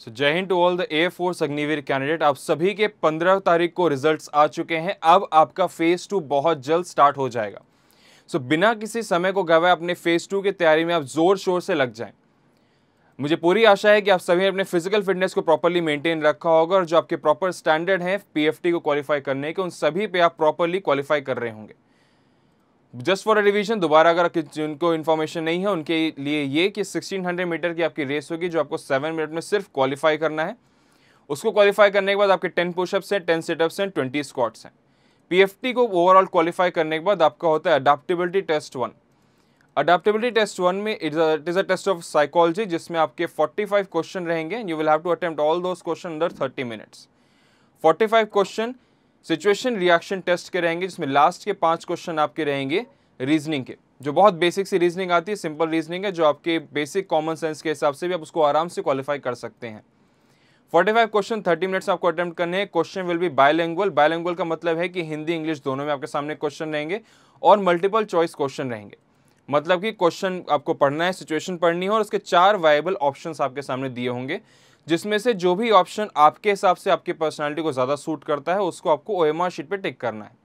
सो जय हिंद to all the air force Agniveer candidate आप सभी के 15 तारीख को रिजल्ट्स आ चुके हैं अब आपका फेज़ टू बहुत जल्द स्टार्ट हो जाएगा सो so, बिना किसी समय को गवाए अपने फेज़ टू की तैयारी में आप ज़ोर शोर से लग जाएं मुझे पूरी आशा है कि आप सभी ने अपने फिजिकल फिटनेस को प्रॉपरली मेंटेन रखा होगा और जो आपके प्रॉपर स्टैंडर्ड हैं पीएफटी को क्वालिफाई करने के उन सभी पे आप प्रॉपरली क्वालिफाई कर रहे होंगे जस्ट फॉर अ रिविजन दोबारा अगर जिनको इन्फॉर्मेशन नहीं है उनके लिए ये कि 1600 मीटर की आपकी रेस होगी जो आपको सेवन मिनट में सिर्फ क्वालिफाई करना है उसको क्वालिफाई करने के बाद आपके टेन पुशअप्स हैं टेन सेटअप्स हैं ट्वेंटी स्कॉट्स हैं पी को ओवरऑल क्वालिफाई करने के बाद आपका होता है adaptability test one adaptability test one में it is a test of psychology जिसमें आपके 45 क्वेश्चन रहेंगे you will have to attempt all those question under 30 minutes 45 question situation reaction test के रहेंगे जिसमें लास्ट के पांच क्वेश्चन आपके रहेंगे रीजनिंग के जो बहुत बेसिक सी रीजनिंग आती है सिंपल रीजनिंग है जो आपके बेसिक कॉमन सेंस के हिसाब से भी आप उसको आराम से क्वालिफाई कर सकते हैं 45 क्वेश्चन 30 मिनट्स आपको अटेम्प्ट करने हैं question will be bilingual bilingual का मतलब है कि हिंदी इंग्लिश दोनों में आपके सामने क्वेश्चन रहेंगे और मल्टीपल चॉइस क्वेश्चन रहेंगे मतलब कि क्वेश्चन आपको पढ़ना है सिचुएशन पढ़नी है और उसके चार वायबल ऑप्शन आपके सामने दिए होंगे जिसमें से जो भी ऑप्शन आपके हिसाब से आपकी पर्सनैलिटी को ज़्यादा सूट करता है उसको आपको ओ एम आर शीट पर टिक करना है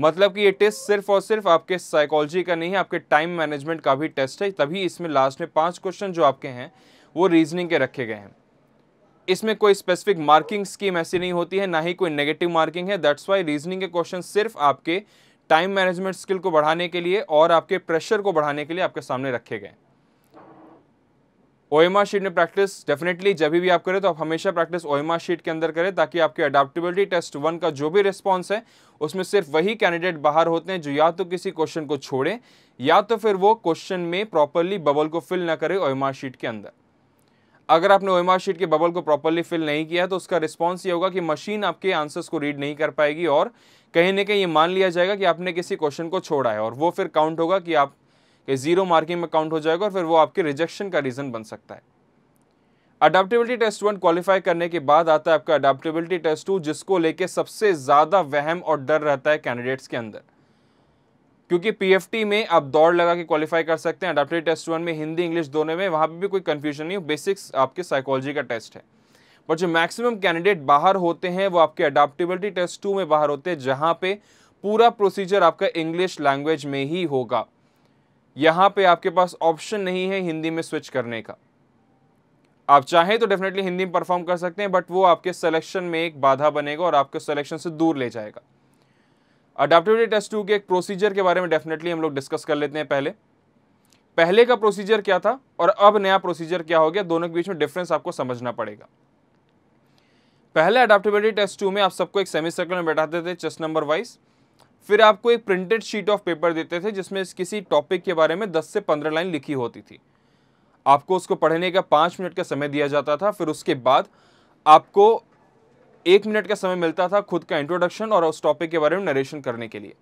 मतलब कि ये टेस्ट सिर्फ और सिर्फ आपके साइकोलॉजी का नहीं है आपके टाइम मैनेजमेंट का भी टेस्ट है तभी इसमें लास्ट में पांच क्वेश्चन जो आपके हैं वो रीजनिंग के रखे गए हैं इसमें कोई स्पेसिफिक मार्किंग स्कीम ऐसी नहीं होती है ना ही कोई नेगेटिव मार्किंग है दैट्स वाई रीजनिंग के क्वेश्चन सिर्फ आपके टाइम मैनेजमेंट स्किल को बढ़ाने के लिए और आपके प्रेशर को बढ़ाने के लिए आपके सामने रखे गए ओएमआर शीट में प्रैक्टिस डेफिनेटली जब भी आप करें तो आप हमेशा प्रैक्टिस ओएमआर शीट के अंदर करें ताकि आपके अडाप्टेबिलिटी टेस्ट वन का जो भी रिस्पॉन्स है उसमें सिर्फ वही कैंडिडेट बाहर होते हैं जो या तो किसी क्वेश्चन को छोड़ें या तो फिर वो क्वेश्चन में प्रॉपरली बबल को फिल ना करें ओएमआर शीट के अंदर अगर आपने ओएमआर शीट के बबल को प्रॉपरली फिल नहीं किया तो उसका रिस्पॉन्स ये होगा कि मशीन आपके आंसर्स को रीड नहीं कर पाएगी और कहीं ना कहीं ये मान लिया जाएगा कि आपने किसी क्वेश्चन को छोड़ा है और वो फिर काउंट होगा कि आप कि ज़ीरो मार्किंग में काउंट हो जाएगा और फिर वो आपके रिजेक्शन का रीज़न बन सकता है अडाप्टेबिलिटी टेस्ट वन क्वालिफाई करने के बाद आता है आपका अडाप्टेबिलिटी टेस्ट टू जिसको लेके सबसे ज़्यादा वहम और डर रहता है कैंडिडेट्स के अंदर क्योंकि पी में आप दौड़ लगा के क्वालिफाई कर सकते हैं अडाप्टेड टेस्ट वन में हिंदी इंग्लिश दोनों में वहाँ पर भी कोई कन्फ्यूजन नहीं हो बेसिक्स आपके साइकोलॉजी का टेस्ट है पर जो मैक्सिमम कैंडिडेट बाहर होते हैं वो आपके अडाप्टेबिलिटी टेस्ट टू में बाहर होते हैं जहाँ पे पूरा प्रोसीजर आपका इंग्लिश लैंग्वेज में ही होगा यहाँ पे आपके पास ऑप्शन नहीं है हिंदी में स्विच करने का आप चाहें तो डेफिनेटली हिंदी में परफॉर्म कर सकते हैं बट वो आपके सिलेक्शन में एक बाधा बनेगा और आपके सिलेक्शन से दूर ले जाएगा अडाप्टिविटी टेस्ट टू के एक प्रोसीजर के बारे में डेफिनेटली हम लोग डिस्कस कर लेते हैं पहले पहले का प्रोसीजर क्या था और अब नया प्रोसीजर क्या हो गया दोनों के बीच में डिफरेंस आपको समझना पड़ेगा पहले अडाप्टिबिलिटी टेस्ट टू में आप सबको एक सेमी सर्कल में बैठाते थे चेस्ट नंबर वाइज फिर आपको एक प्रिंटेड शीट ऑफ पेपर देते थे जिसमें किसी टॉपिक के बारे में 10 से 15 लाइन लिखी होती थी आपको उसको पढ़ने का पाँच मिनट का समय दिया जाता था फिर उसके बाद आपको एक मिनट का समय मिलता था खुद का इंट्रोडक्शन और उस टॉपिक के बारे में नरेशन करने के लिए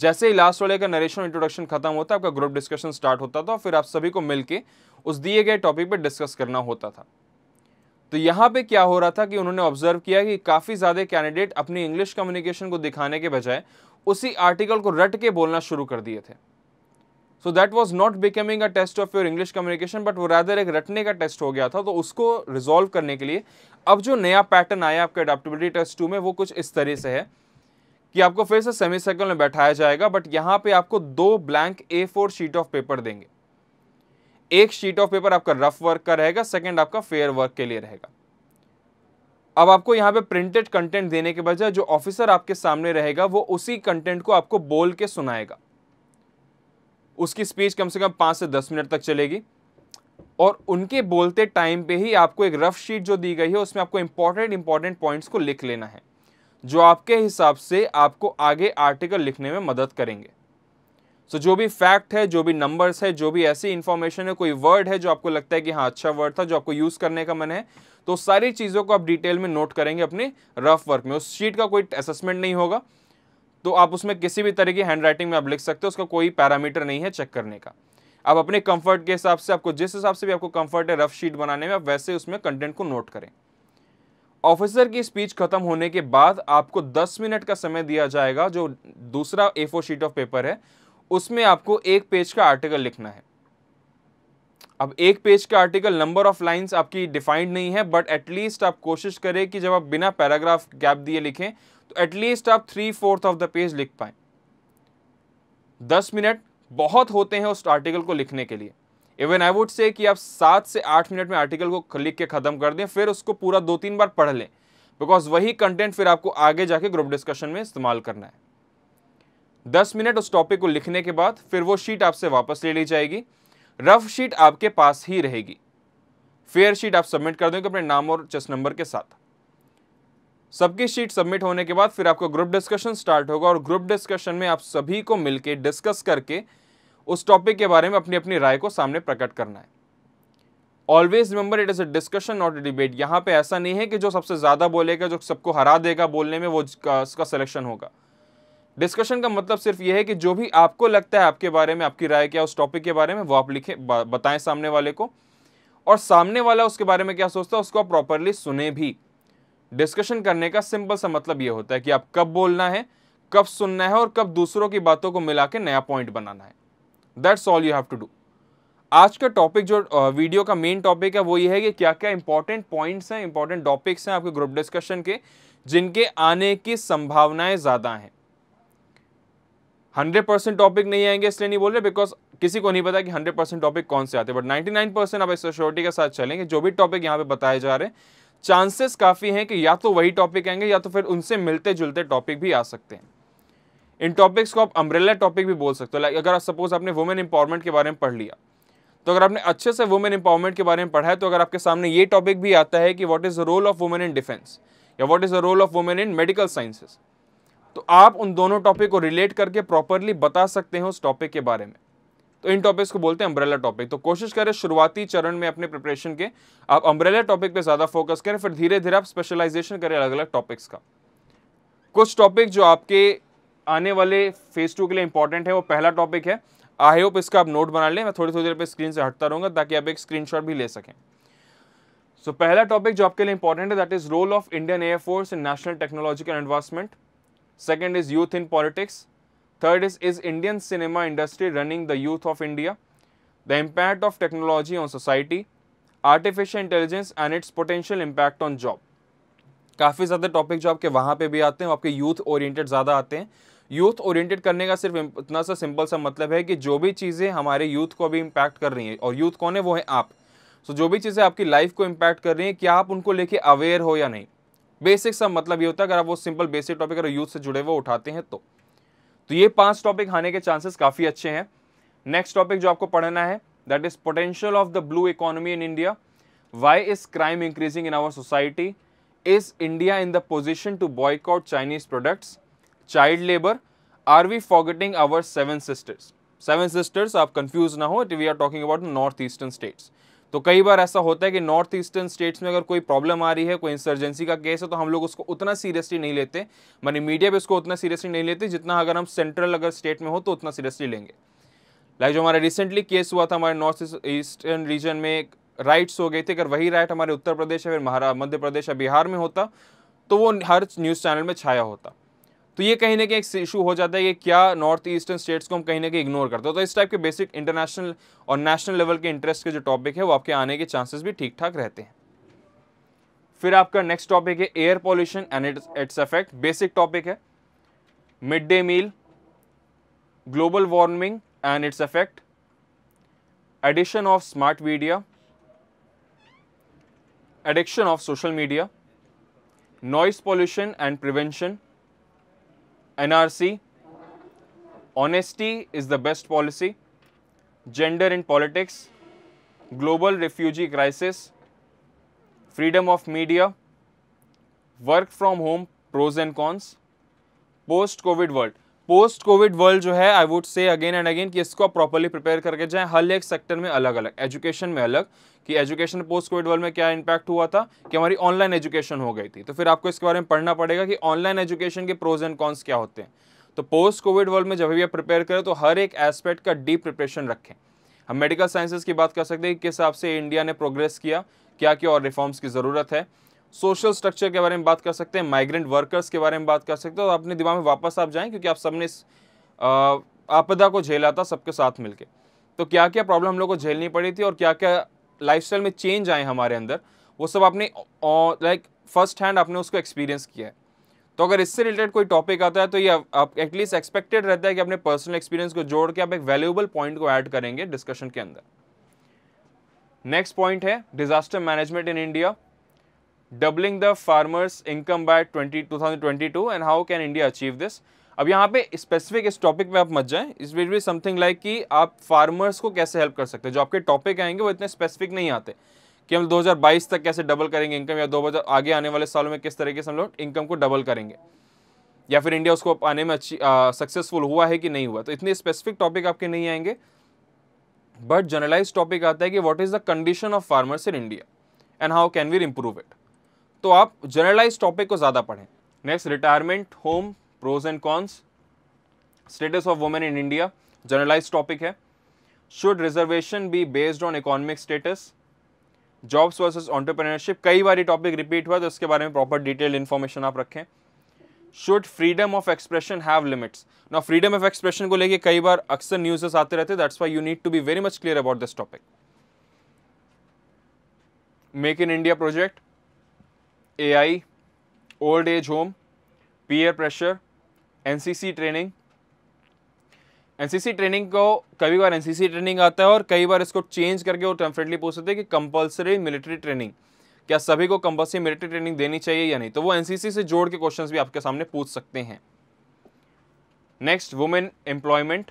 जैसे ही लास्ट वाले का नरेशन इंट्रोडक्शन खत्म होता आपका ग्रुप डिस्कशन स्टार्ट होता था और फिर आप सभी को मिलकर उस दिए गए टॉपिक पर डिस्कस करना होता था तो यहाँ पे क्या हो रहा था कि उन्होंने ऑब्जर्व किया कि काफ़ी ज़्यादा कैंडिडेट अपनी इंग्लिश कम्युनिकेशन को दिखाने के बजाय उसी आर्टिकल को रट के बोलना शुरू कर दिए थे so that was not becoming a test of your English communication but वो रैदर एक रटने का टेस्ट हो गया था तो उसको रिजॉल्व करने के लिए अब जो नया पैटर्न आया आपके अडाप्टबिलिटी टेस्ट टू में वो कुछ इस तरह से है कि आपको फिर से सेमी सर्कल में बैठाया जाएगा बट यहाँ पे आपको दो blank A four sheet of paper देंगे एक शीट ऑफ पेपर आपका रफ वर्क का रहेगा सेकेंड आपका फेयर वर्क के लिए रहेगा अब आपको यहाँ पे प्रिंटेड कंटेंट देने के बजाय जो ऑफिसर आपके सामने रहेगा वो उसी कंटेंट को आपको बोल के सुनाएगा उसकी स्पीच कम से कम पाँच से दस मिनट तक चलेगी और उनके बोलते टाइम पे ही आपको एक रफ शीट जो दी गई है उसमें आपको इम्पॉर्टेंट इम्पॉर्टेंट पॉइंट्स को लिख लेना है जो आपके हिसाब से आपको आगे आर्टिकल लिखने में मदद करेंगे सो so, जो भी फैक्ट है जो भी नंबर्स है जो भी ऐसी इन्फॉर्मेशन है कोई वर्ड है जो आपको लगता है कि हाँ अच्छा वर्ड था जो आपको यूज़ करने का मन है तो सारी चीज़ों को आप डिटेल में नोट करेंगे अपने रफ वर्क में उस शीट का कोई असेसमेंट नहीं होगा तो आप उसमें किसी भी तरह की हैंड राइटिंग में आप लिख सकते हो उसका कोई पैरामीटर नहीं है चेक करने का आप अपने कंफर्ट के हिसाब से आपको जिस हिसाब से भी आपको कंफर्ट है रफ शीट बनाने में आप वैसे उसमें कंटेंट को नोट करें ऑफिसर की स्पीच खत्म होने के बाद आपको 10 मिनट का समय दिया जाएगा जो दूसरा ए शीट ऑफ पेपर है उसमें आपको एक पेज का आर्टिकल लिखना है अब एक पेज का आर्टिकल नंबर ऑफ लाइंस आपकी डिफाइंड नहीं है बट एटलीस्ट आप कोशिश करें कि जब आप बिना पैराग्राफ गैप दिए लिखें तो एटलीस्ट आप three fourth of the page लिख पाए दस मिनट बहुत होते हैं उस आर्टिकल को लिखने के लिए इवन आई वुड से कि आप सात से आठ मिनट में आर्टिकल को लिख के ख़त्म कर दें फिर उसको पूरा दो तीन बार पढ़ लें बिकॉज वही कंटेंट फिर आपको आगे जाके ग्रुप डिस्कशन में इस्तेमाल करना है दस मिनट उस टॉपिक को लिखने के बाद फिर वो शीट आपसे वापस ले ली जाएगी रफ शीट आपके पास ही रहेगी फेयर शीट आप सबमिट कर देंगे अपने नाम और चेस्ट नंबर के साथ सबकी शीट सबमिट होने के बाद फिर आपका ग्रुप डिस्कशन स्टार्ट होगा और ग्रुप डिस्कशन में आप सभी को मिलकर डिस्कस करके उस टॉपिक के बारे में अपनी अपनी राय को सामने प्रकट करना है always remember it is a discussion not a debate यहाँ पे ऐसा नहीं है कि जो सबसे ज़्यादा बोलेगा जो सबको हरा देगा बोलने में वो उसका सिलेक्शन होगा डिस्कशन का मतलब सिर्फ ये है कि जो भी आपको लगता है आपके बारे में आपकी राय क्या उस टॉपिक के बारे में वो आप लिखें बताएं सामने वाले को और सामने वाला उसके बारे में क्या सोचता है उसको आप प्रॉपरली सुने भी डिस्कशन करने का सिंपल सा मतलब ये होता है कि आप कब बोलना है कब सुनना है और कब दूसरों की बातों को मिला के नया पॉइंट बनाना है that's all you have to do आज का टॉपिक जो वीडियो का मेन टॉपिक है वो ये है कि क्या क्या इंपॉर्टेंट पॉइंट्स हैं इंपॉर्टेंट टॉपिक्स हैं आपके ग्रुप डिस्कशन के जिनके आने की संभावनाएं ज़्यादा हैं हंड्रेड परसेंट टॉपिक नहीं आएंगे इसलिए नहीं बोल रहे बिकॉज किसी को नहीं पता कि हंड्रेड परसेंट टॉपिक कौन से आते हैं बट नाइन्टी नाइन परसेंट आप श्योरिटी के साथ चलेंगे जो भी टॉपिक यहाँ पे बताए जा रहे हैं चांसेस काफ़ी हैं कि या तो वही टॉपिक आएंगे या तो फिर उनसे मिलते जुलते टॉपिक भी आ सकते हैं इन टॉपिक्स को आप अम्ब्रेला टॉपिक भी बोल सकते हो लाइक अगर सपोज आपने वुमेन एम्पावरमेंट के बारे में पढ़ लिया तो अगर आपने अच्छे से वुमेन इंपावरमेंट के बारे में पढ़ा है तो अगर आपके सामने ये टॉपिक भी आता है कि what is the role of women in defence या what is the role of women in medical sciences तो आप उन दोनों टॉपिक को रिलेट करके प्रॉपरली बता सकते हैं उस टॉपिक के बारे में तो इन टॉपिक्स को बोलते हैं अम्ब्रेला टॉपिक तो कोशिश करें शुरुआती चरण में अपने प्रिपरेशन के आप अम्ब्रेला टॉपिक पे ज़्यादा फोकस करें फिर धीरे धीरे आप स्पेशलाइजेशन करें अलग अलग टॉपिक्स का कुछ टॉपिक जो आपके आने वाले फेज टू के लिए इंपॉर्टेंट है वो पहला टॉपिक है आई होप इसका आप नोट बना लें मैं थोड़ी थोड़ी देर पर स्क्रीन से हटता रहूंगा ताकि आप एक स्क्रीन भी ले सकें सो so, पहला टॉपिक जो आपके लिए इंपॉर्टेंट है that is role of Indian air force in national technological advancement Second is youth in politics. Third is, is Indian cinema industry running the youth of India? The impact of technology on society, artificial intelligence and its potential impact on job काफ़ी ज़्यादा topic जो आपके वहाँ पे भी आते हैं आपके यूथ ओरिएंटेड ज़्यादा आते हैं यूथ ओरिएंटेड करने का सिर्फ इतना सा सिंपल सा मतलब है कि जो भी चीज़ें हमारे यूथ को अभी इम्पैक्ट कर रही हैं और यूथ कौन है वो है आप सो so, जो भी चीज़ें आपकी लाइफ को इम्पैक्ट कर रही हैं क्या आप उनको लेके अवेयर हो या नहीं बेसिक का मतलब ये होता है अगर आप वो सिंपल बेसिक टॉपिक अगर यूथ से जुड़े हुए उठाते हैं तो तो ये पांच टॉपिक आने के चांसेस काफ़ी अच्छे हैं नेक्स्ट टॉपिक जो आपको पढ़ना है that is potential of the blue economy in India why is crime increasing in our society is India in the position to boycott Chinese products child labour are we forgetting our seven sisters seven sisters आप confuse ना हो we are talking about north eastern states तो कई बार ऐसा होता है कि north eastern states में अगर कोई प्रॉब्लम आ रही है कोई इंसर्जेंसी का केस है तो हम लोग उसको उतना सीरियसली नहीं लेते मानी मीडिया भी उसको उतना सीरियसली नहीं लेते जितना अगर हम सेंट्रल अगर स्टेट में हो तो उतना सीरियसली लेंगे लाइक जो हमारा रिसेंटली केस हुआ था हमारे नॉर्थ ईस्टर्न रीजन में राइट्स हो गए थे अगर वही राइट हमारे उत्तर प्रदेश या फिर महारा मध्य प्रदेश या बिहार में होता तो वो हर न्यूज़ चैनल में छाया होता तो ये कहीं ना कहीं एक इशू हो जाता है कि क्या नॉर्थ ईस्टर्न स्टेट्स को हम कहीं ना कहीं इग्नोर करते हैं तो इस टाइप के बेसिक इंटरनेशनल और नेशनल लेवल के इंटरेस्ट के जो टॉपिक है वो आपके आने के चांसेस भी ठीक ठाक रहते हैं फिर आपका नेक्स्ट टॉपिक है air pollution and its its affect basic topic है mid day meal global warming and its affect addition of smart media addiction of social media noise pollution and prevention NRC, honesty is the best policy, gender in politics, global refugee crisis, freedom of media, work from home pros and cons, post-COVID world. Post COVID world जो है I would say again and again कि इसको आप properly prepare करके जाएं हर एक sector में अलग अलग एजुकेशन में अलग कि एजुकेशन पोस्ट कोविड वर्ल्ड में क्या इम्पैक्ट हुआ था कि हमारी ऑनलाइन एजुकेशन हो गई थी तो फिर आपको इसके बारे में पढ़ना पड़ेगा कि ऑनलाइन एजुकेशन के प्रोज एंड कॉन्स क्या होते हैं तो पोस्ट कोविड वर्ल्ड में जब भी आप प्रिपेयर करें तो हर एक एस्पेक्ट का डीप प्रिपरेशन रखें हम मेडिकल साइंसेज की बात कर सकते हैं कि किस हिसाब से इंडिया ने प्रोग्रेस किया क्या क्या और रिफॉर्म्स की ज़रूरत है सोशल स्ट्रक्चर के बारे में बात कर सकते हैं माइग्रेंट वर्कर्स के बारे में बात कर सकते हैं और अपने दिमाग में वापस आप जाएं क्योंकि आप सबने इस आपदा को झेला था सबके साथ मिलकर तो क्या क्या प्रॉब्लम हम लोग को झेलनी पड़ी थी और क्या क्या लाइफस्टाइल में चेंज आए हमारे अंदर वो सब आपने लाइक फर्स्ट हैंड आपने उसको एक्सपीरियंस किया है तो अगर इससे रिलेटेड कोई टॉपिक आता है तो ये आप एटलीस्ट एक्सपेक्टेड रहता है कि अपने पर्सनल एक्सपीरियंस को जोड़ के आप एक वैल्यूएबल पॉइंट को ऐड करेंगे डिस्कशन के अंदर नेक्स्ट पॉइंट है disaster management in India doubling the farmers income by twenty twenty two thousand two and how can India achieve this अब यहाँ पे स्पेसिफिक इस टॉपिक में आप मत जाएं इस विल बी समथिंग लाइक कि आप फार्मर्स को कैसे हेल्प कर सकते हैं जो आपके टॉपिक आएंगे वो इतने स्पेसिफिक नहीं आते कि हम 2022 तक कैसे डबल करेंगे इनकम या दो आगे आने वाले सालों में किस तरीके से हम लोग इनकम को डबल करेंगे या फिर इंडिया उसको आने में अच्छी सक्सेसफुल हुआ है कि नहीं हुआ तो इतने स्पेसिफिक टॉपिक आपके नहीं आएंगे बट जनरलाइज टॉपिक आता है कि what is the condition of farmers in India and how can we improve it तो आप जनरलाइज टॉपिक को ज़्यादा पढ़ें next retirement home pros and cons status of women in India generalize topic है should reservation be based on economic status jobs versus entrepreneurship कई बार ये topic repeat हुआ तो उसके बारे में प्रॉपर डिटेल इन्फॉर्मेशन आप रखें should freedom of expression have limits ना फ्रीडम ऑफ एक्सप्रेशन को लेके कई बार अक्सर न्यूजेस आते रहते that's why you need to be very much clear about this topic make in India project A I old age home peer pressure N C C training NCC training को कभी बार N C C training आता है और कई बार इसको change करके वो definitely पूछ सकते हैं कि कंपल्सरी मिलिट्री ट्रेनिंग क्या सभी को कंपल्सरी मिलिट्री ट्रेनिंग देनी चाहिए या नहीं तो वो एनसीसी से जोड़ के क्वेश्चन भी आपके सामने पूछ सकते हैं next women employment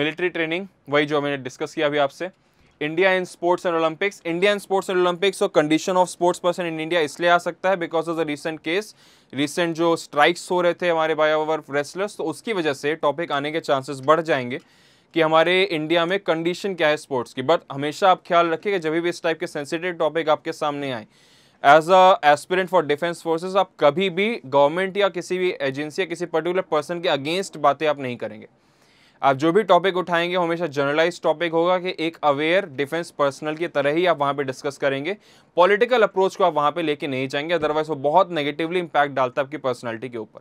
military training वही जो मैंने डिस्कस किया अभी आपसे India in sports and Olympics India in sports and Olympics और condition of sports person in India इसलिए आ सकता है because of the recent case recent जो स्ट्राइक्स हो रहे थे हमारे बाय ओवर रेसलर्स तो उसकी वजह से टॉपिक आने के चांसेस बढ़ जाएंगे कि हमारे इंडिया में कंडीशन क्या है स्पोर्ट्स की बट हमेशा आप ख्याल कि जब भी इस टाइप के सेंसिटिव टॉपिक आपके सामने आए as a aspirant for defence forces आप कभी भी गवर्नमेंट या किसी भी एजेंसी या किसी पर्टिकुलर पर्सन के अगेंस्ट बातें आप नहीं करेंगे आप जो भी टॉपिक उठाएंगे हमेशा जर्नलाइज टॉपिक होगा कि एक अवेयर डिफेंस पर्सनल की तरह ही आप वहाँ पे डिस्कस करेंगे पॉलिटिकल अप्रोच को आप वहाँ पे लेके नहीं जाएंगे अदरवाइज वो बहुत नेगेटिवली इम्पैक्ट डालता है आपकी पर्सनैलिटी के ऊपर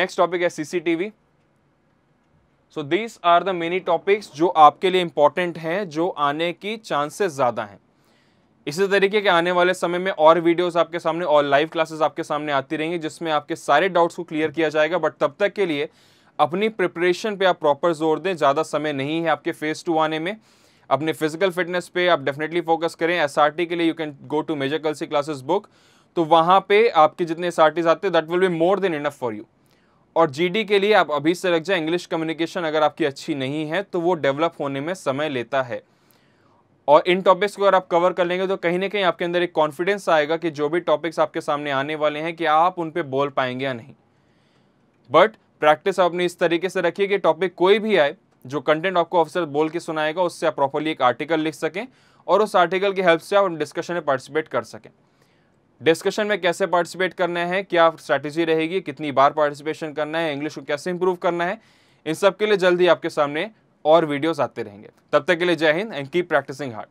नेक्स्ट टॉपिक है CCTV so these are the many topics जो आपके लिए इंपॉर्टेंट हैं जो आने की चांसेस ज़्यादा हैं इसी तरीके के आने वाले समय में और वीडियोस आपके सामने और लाइव क्लासेस आपके सामने आती रहेंगी जिसमें आपके सारे डाउट्स को क्लियर किया जाएगा बट तब तक के लिए अपनी प्रिपरेशन पे आप प्रॉपर जोर दें ज़्यादा समय नहीं है आपके फेज़ टू आने में अपने फिजिकल फिटनेस पे आप डेफिनेटली फोकस करें एस के लिए you can go to major Kalsi classes book तो वहाँ पे आपके जितने एस आते हैं that will be more than enough for you और जी के लिए आप अभी से लग जाए इंग्लिश कम्युनिकेशन अगर आपकी अच्छी नहीं है तो वो डेवलप होने में समय लेता है और इन टॉपिक्स को अगर आप कवर कर लेंगे तो कहीं ना कहीं आपके अंदर एक कॉन्फिडेंस आएगा कि जो भी टॉपिक्स आपके सामने आने वाले हैं कि आप उन पर बोल पाएंगे या नहीं बट प्रैक्टिस आप अपनी इस तरीके से रखिए कि टॉपिक कोई भी आए जो कंटेंट आपको ऑफिसर बोल के सुनाएगा उससे आप प्रॉपरली एक आर्टिकल लिख सकें और उस आर्टिकल की हेल्प से आप डिस्कशन में पार्टिसिपेट कर सकें डिस्कशन में कैसे पार्टिसिपेट करना है क्या स्ट्रैटेजी रहेगी कितनी बार पार्टिसिपेशन करना है इंग्लिश को कैसे इंप्रूव करना है इन सब के लिए जल्द ही आपके सामने और वीडियोस आते रहेंगे तब तक के लिए जय हिंद एंड कीप प्रैक्टिसिंग हार्ड